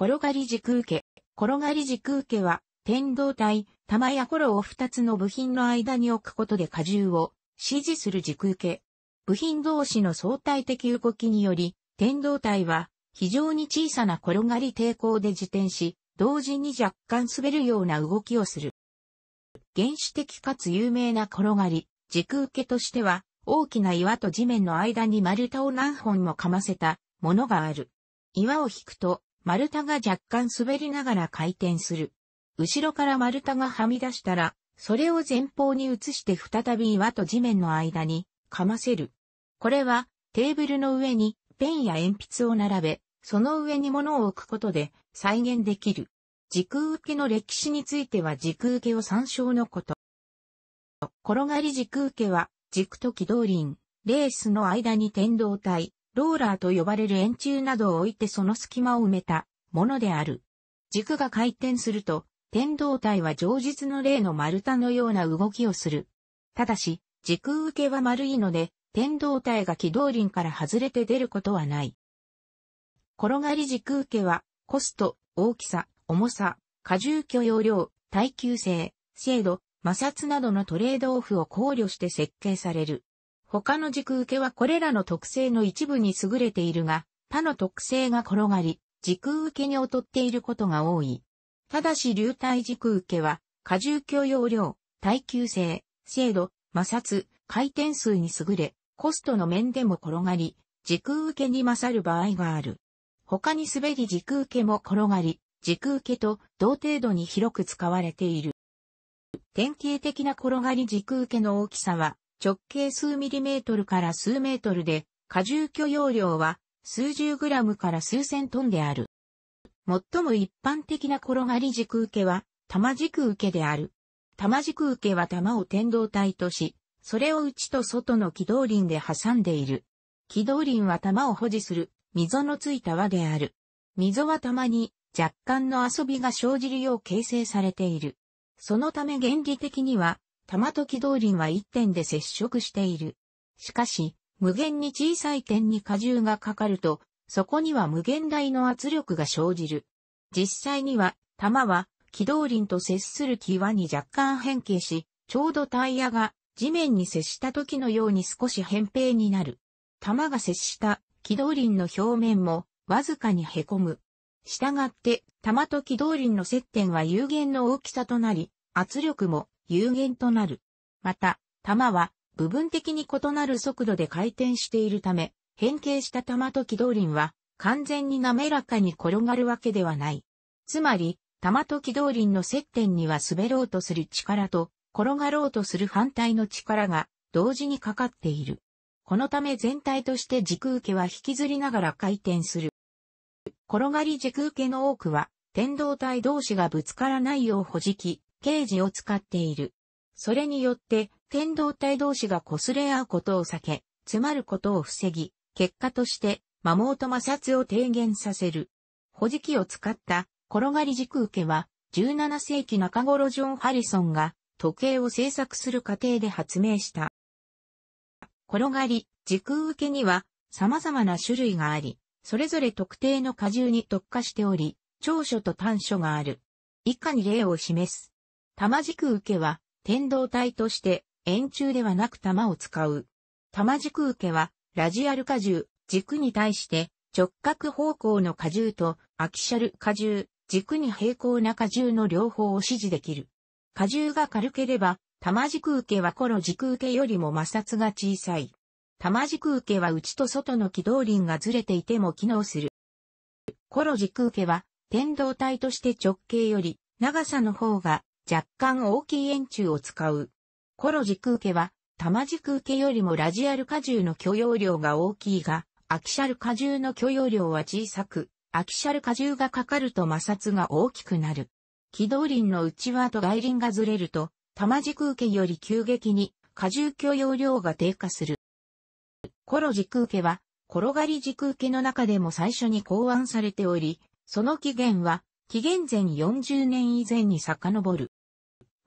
転がり軸受け。転がり軸受けは、天動体、玉やコロを2つの部品の間に置くことで荷重を支持する軸受け。部品同士の相対的動きにより、天動体は非常に小さな転がり抵抗で自転し、同時に若干滑るような動きをする。原始的かつ有名な転がり、軸受けとしては、大きな岩と地面の間に丸太を何本もかませたものがある。岩を引くと丸太が若干滑りながら回転する。後ろから丸太がはみ出したら、それを前方に移して再び岩と地面の間にかませる。これはテーブルの上にペンや鉛筆を並べ、その上に物を置くことで再現できる。時空受けの歴史については時空受けを参照のこと。転がり時空受けは軸と軌道輪、レースの間に天動体、ローラーと呼ばれる円柱などを置いてその隙間を埋めたものである。軸が回転すると、天動体は上述の例の丸太のような動きをする。ただし、時空受けは丸いので、天動体が軌道輪から外れて出ることはない。転がり軸受けは、コスト、大きさ、重さ、荷重許容量、耐久性、精度、摩擦などのトレードオフを考慮して設計される。他の軸受けはこれらの特性の一部に優れているが、他の特性が転がり、軸受けに劣っていることが多い。ただし流体軸受けは、荷重許容量、耐久性、精度、摩擦、回転数に優れ、コストの面でも転がり、軸受けに勝る場合がある。他に滑り軸受けも転がり、軸受けと同程度に広く使われている。典型的な転がり軸受けの大きさは直径数ミリメートルから数メートルで、荷重許容量は数十グラムから数千トンである。最も一般的な転がり軸受けは、玉軸受けである。玉軸受けは玉を天動体とし、それを内と外の軌道輪で挟んでいる。軌道輪は玉を保持する、溝のついた輪である。溝は玉に若干の遊びが生じるよう形成されている。そのため原理的には、玉時道輪は一点で接触している。しかし、無限に小さい点に荷重がかかると、そこには無限大の圧力が生じる。実際には、玉は、軌道輪と接する際に若干変形し、ちょうどタイヤが地面に接した時のように少し扁平になる。玉が接した軌道輪の表面もわずかに凹む。したがって、玉と軌道輪の接点は有限の大きさとなり、圧力も有限となる。また、玉は部分的に異なる速度で回転しているため、変形した玉と軌道輪は完全に滑らかに転がるわけではない。つまり、玉と軌道輪の接点には滑ろうとする力と、転がろうとする反対の力が同時にかかっている。このため全体として軸受けは引きずりながら回転する。転がり軸受けの多くは、天動体同士がぶつからないよう保持機。ケージを使っている。それによって、天動体同士が擦れ合うことを避け、詰まることを防ぎ、結果として、摩耗と摩擦を低減させる。保持器を使った転がり軸受けは、17世紀中頃ジョン・ハリソンが時計を製作する過程で発明した。転がり、軸受けには様々な種類があり、それぞれ特定の荷重に特化しており、長所と短所がある。以下に例を示す。玉軸受けは、天動体として、円柱ではなく玉を使う。玉軸受けは、ラジアル荷重、軸に対して、直角方向の荷重と、アキシャル荷重、軸に平行な荷重の両方を指示できる。荷重が軽ければ、玉軸受けはロ軸受けよりも摩擦が小さい。玉軸受けは内と外の軌道輪がずれていても機能する。コロ軸受けは、天動体として直径より長さの方が若干大きい円柱を使う。コロ軸受けは、玉軸受けよりもラジアル荷重の許容量が大きいが、アキシャル荷重の許容量は小さく、アキシャル荷重がかかると摩擦が大きくなる。軌道輪の内輪と外輪がずれると、玉軸受けより急激に荷重許容量が低下する。コロ軸受けは、転がり軸受けの中でも最初に考案されており、その起源は、紀元前40年以前に遡る。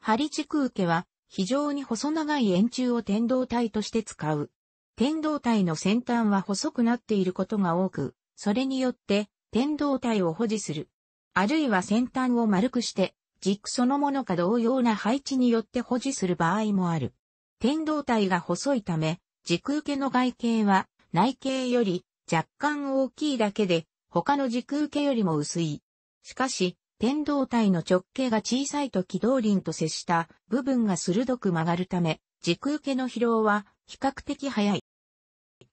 ハリチク受けは、非常に細長い円柱を天動体として使う。天動体の先端は細くなっていることが多く、それによって天動体を保持する。あるいは先端を丸くして、軸そのものか同様な配置によって保持する場合もある。天動体が細いため、軸受けの外形は内形より若干大きいだけで、他の軸受けよりも薄い。しかし、天動体の直径が小さいと軌道輪と接した部分が鋭く曲がるため、時空受けの疲労は比較的早い。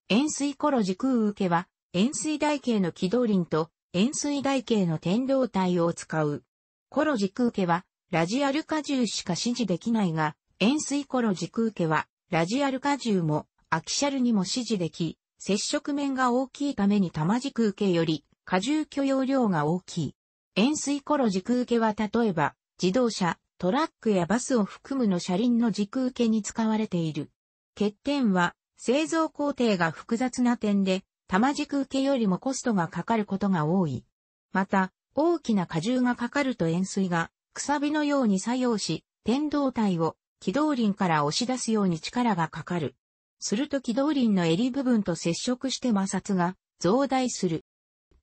円錐頃時空受けは、円錐台形の軌道輪と円錐台形の天動体を使う。頃時空受けは、ラジアル荷重しか指示できないが、円錐頃時空受けは、ラジアル荷重も、アキシャルにも指示でき、接触面が大きいために玉軸受けより、荷重許容量が大きい。円錐コロ軸受けは例えば、自動車、トラックやバスを含むの車輪の軸受けに使われている。欠点は、製造工程が複雑な点で、玉軸受けよりもコストがかかることが多い。また、大きな荷重がかかると円錐が、くさびのように作用し、天動体を軌道輪から押し出すように力がかかる。すると軌道輪の襟部分と接触して摩擦が増大する。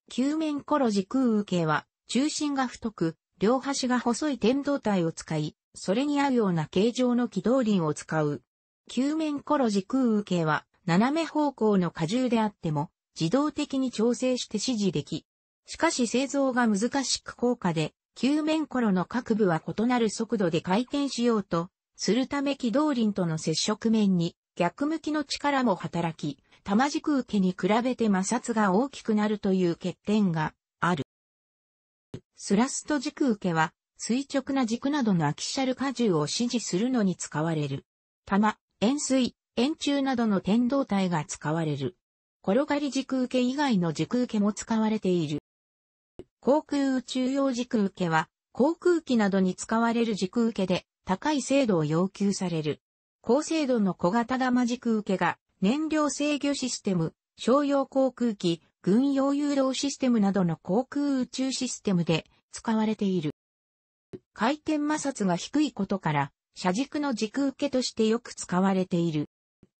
球面コロ軸受けは中心が太く、両端が細い天動体を使い、それに合うような形状の軌道輪を使う。球面コロ時空けは、斜め方向の荷重であっても、自動的に調整して指示でき。しかし製造が難しく高価で、球面コロの各部は異なる速度で回転しようと、するため軌道輪との接触面に逆向きの力も働き、玉軸受けに比べて摩擦が大きくなるという欠点がスラスト軸受けは、垂直な軸などのアキシャル荷重を支持するのに使われる。玉、円錐、円柱などの天動体が使われる。転がり軸受け以外の軸受けも使われている。航空宇宙用軸受けは、航空機などに使われる軸受けで、高い精度を要求される。高精度の小型玉軸受けが、燃料制御システム、商用航空機、軍用誘導システムなどの航空宇宙システムで使われている。回転摩擦が低いことから、車軸の軸受けとしてよく使われている。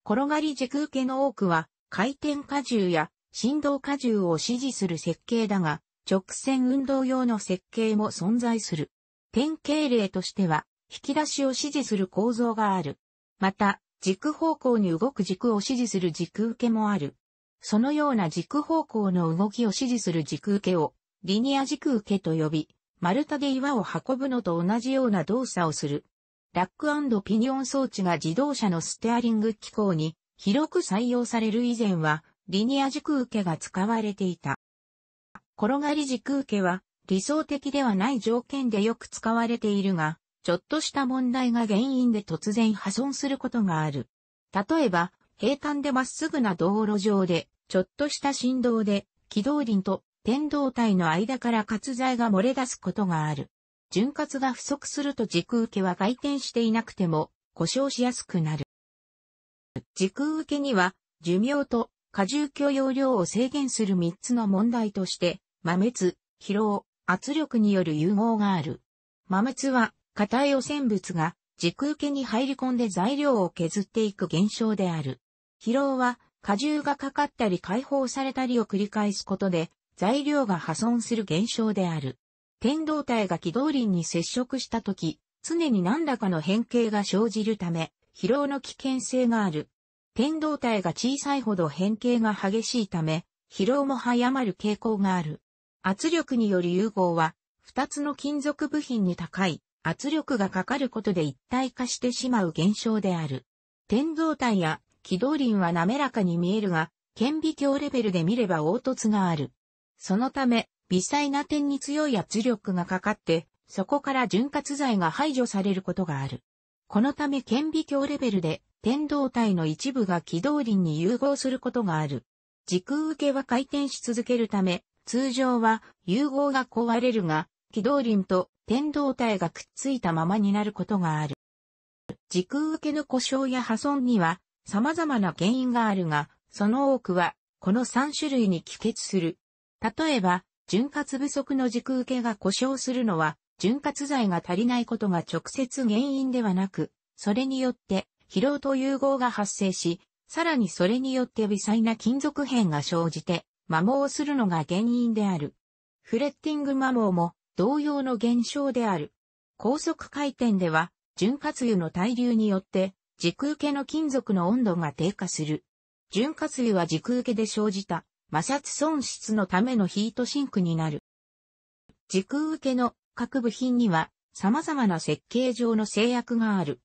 転がり軸受けの多くは、回転荷重や振動荷重を支持する設計だが、直線運動用の設計も存在する。典型例としては、引き出しを支持する構造がある。また、軸方向に動く軸を支持する軸受けもある。そのような軸方向の動きを指示する軸受けを、リニア軸受けと呼び、丸太で岩を運ぶのと同じような動作をする。ラックピニオン装置が自動車のステアリング機構に広く採用される以前は、リニア軸受けが使われていた。転がり軸受けは、理想的ではない条件でよく使われているが、ちょっとした問題が原因で突然破損することがある。例えば、平坦でまっすぐな道路上で、ちょっとした振動で、軌道輪と天動体の間から活剤が漏れ出すことがある。潤滑が不足すると軸受けは回転していなくても故障しやすくなる。軸受けには寿命と荷重許容量を制限する3つの問題として、摩滅、疲労、圧力による融合がある。摩滅は、硬い汚染物が軸受けに入り込んで材料を削っていく現象である。疲労は、荷重がかかったり解放されたりを繰り返すことで、材料が破損する現象である。天動体が軌道輪に接触したとき、常に何らかの変形が生じるため、疲労の危険性がある。天動体が小さいほど変形が激しいため、疲労も早まる傾向がある。圧力による融合は、二つの金属部品に高い圧力がかかることで一体化してしまう現象である。天動体や軌道輪は滑らかに見えるが、顕微鏡レベルで見れば凹凸がある。そのため、微細な点に強い圧力がかかって、そこから潤滑剤が排除されることがある。このため顕微鏡レベルで、天動体の一部が軌道輪に融合することがある。時空受けは回転し続けるため、通常は融合が壊れるが、軌道輪と天動体がくっついたままになることがある。時空受けの故障や破損には様々な原因があるが、その多くは、この3種類に帰結する。例えば、潤滑不足の軸受けが故障するのは、潤滑剤が足りないことが直接原因ではなく、それによって疲労と融合が発生し、さらにそれによって微細な金属片が生じて、摩耗するのが原因である。フレッティング摩耗も同様の現象である。高速回転では、潤滑油の対流によって時空受けの金属の温度が低下する。潤滑油は時空受けで生じた摩擦損失のためのヒートシンクになる。時空受けの各部品には様々な設計上の制約がある。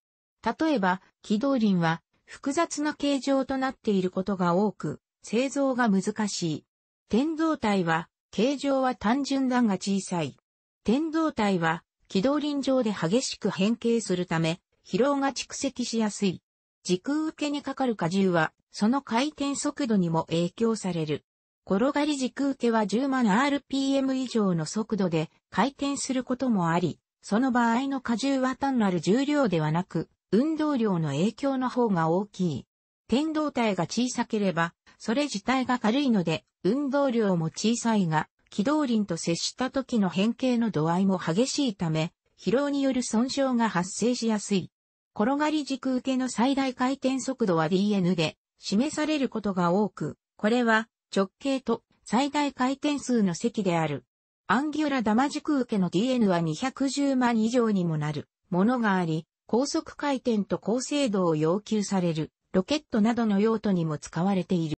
例えば、機動輪は複雑な形状となっていることが多く、製造が難しい。天動体は、形状は単純だが小さい。天動体は、機動輪上で激しく変形するため、疲労が蓄積しやすい。時空受けにかかる荷重は、その回転速度にも影響される。転がり時空受けは10万 RPM 以上の速度で回転することもあり、その場合の荷重は単なる重量ではなく、運動量の影響の方が大きい。天動体が小さければ、それ自体が軽いので、運動量も小さいが、軌道輪と接した時の変形の度合いも激しいため、疲労による損傷が発生しやすい。転がり軸受けの最大回転速度は dn で示されることが多く、これは直径と最大回転数の積である。アンギュラ玉軸受けの dn は210万以上にもなるものがあり、高速回転と高精度を要求されるロケットなどの用途にも使われている。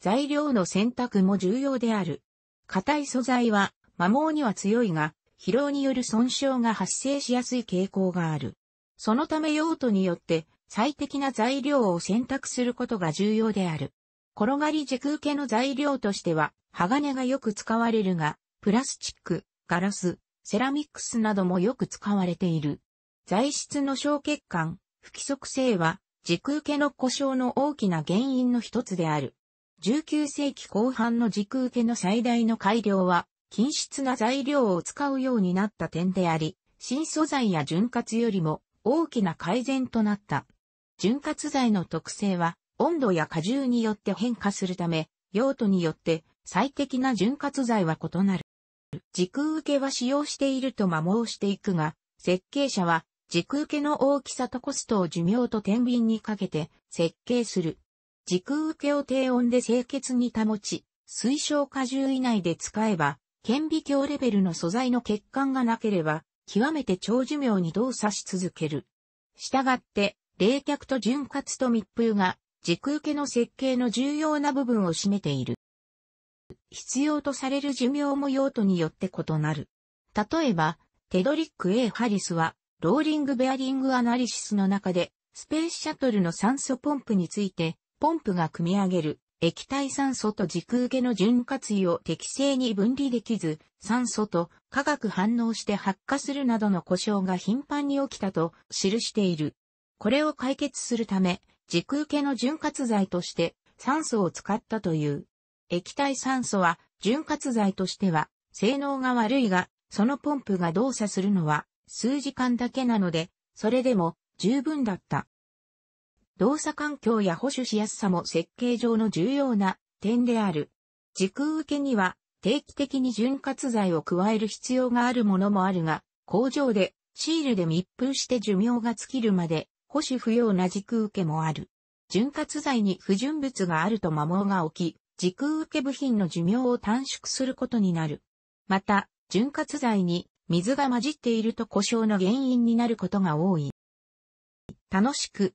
材料の選択も重要である。硬い素材は摩耗には強いが、疲労による損傷が発生しやすい傾向がある。そのため用途によって最適な材料を選択することが重要である。転がり軸受けの材料としては、鋼がよく使われるが、プラスチック、ガラス、セラミックスなどもよく使われている。材質の小血管、不規則性は、軸受けの故障の大きな原因の一つである。19世紀後半の軸受けの最大の改良は、均質な材料を使うようになった点であり、新素材や潤滑よりも大きな改善となった。潤滑剤の特性は温度や荷重によって変化するため、用途によって最適な潤滑剤は異なる。時空受けは使用していると摩耗していくが、設計者は時空受けの大きさとコストを寿命と天秤にかけて設計する。時空受けを低温で清潔に保ち、推奨荷重以内で使えば、顕微鏡レベルの素材の欠陥がなければ、極めて長寿命に動作し続ける。したがって、冷却と潤滑と密封が軸受けの設計の重要な部分を占めている。必要とされる寿命も用途によって異なる。例えば、テドリック A ハリスは、ローリングベアリングアナリシスの中で、スペースシャトルの酸素ポンプについて、ポンプが組み上げる液体酸素と軸受けの潤滑油を適正に分離できず、酸素と化学反応して発火するなどの故障が頻繁に起きたと記している。これを解決するため、軸受けの潤滑剤として酸素を使ったという。液体酸素は潤滑剤としては性能が悪いが、そのポンプが動作するのは数時間だけなので、それでも十分だった。動作環境や保守しやすさも設計上の重要な点である。時空受けには定期的に潤滑剤を加える必要があるものもあるが、工場でシールで密封して寿命が尽きるまで保守不要な時空受けもある。潤滑剤に不純物があると摩耗が起き、時空受け部品の寿命を短縮することになる。また、潤滑剤に水が混じっていると故障の原因になることが多い。楽しく、